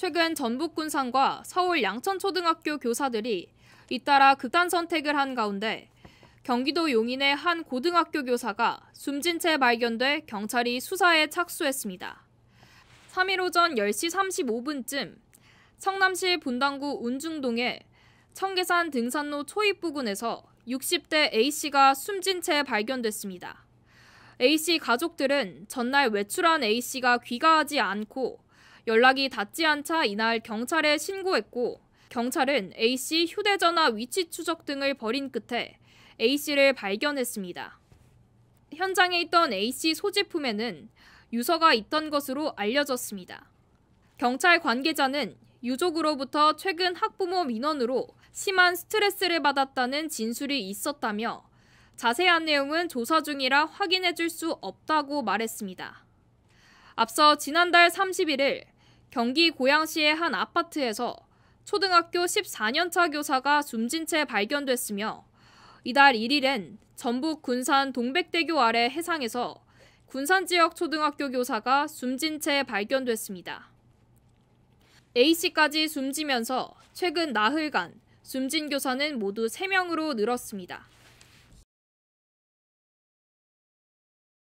최근 전북 군산과 서울 양천초등학교 교사들이 잇따라 극단 선택을 한 가운데 경기도 용인의 한 고등학교 교사가 숨진 채 발견돼 경찰이 수사에 착수했습니다. 3일 오전 10시 35분쯤 성남시 분당구 운중동의 청계산 등산로 초입 부근에서 60대 A씨가 숨진 채 발견됐습니다. A씨 가족들은 전날 외출한 A씨가 귀가하지 않고 연락이 닿지 않자 이날 경찰에 신고했고 경찰은 A씨 휴대전화 위치 추적 등을 벌인 끝에 A씨를 발견했습니다. 현장에 있던 A씨 소지품에는 유서가 있던 것으로 알려졌습니다. 경찰 관계자는 유족으로부터 최근 학부모 민원으로 심한 스트레스를 받았다는 진술이 있었다며 자세한 내용은 조사 중이라 확인해 줄 수 없다고 말했습니다. 앞서 지난달 31일 경기 고양시의 한 아파트에서 초등학교 14년차 교사가 숨진 채 발견됐으며 이달 1일엔 전북 군산 동백대교 아래 해상에서 군산 지역 초등학교 교사가 숨진 채 발견됐습니다. A씨까지 숨지면서 최근 나흘간 숨진 교사는 모두 3명으로 늘었습니다.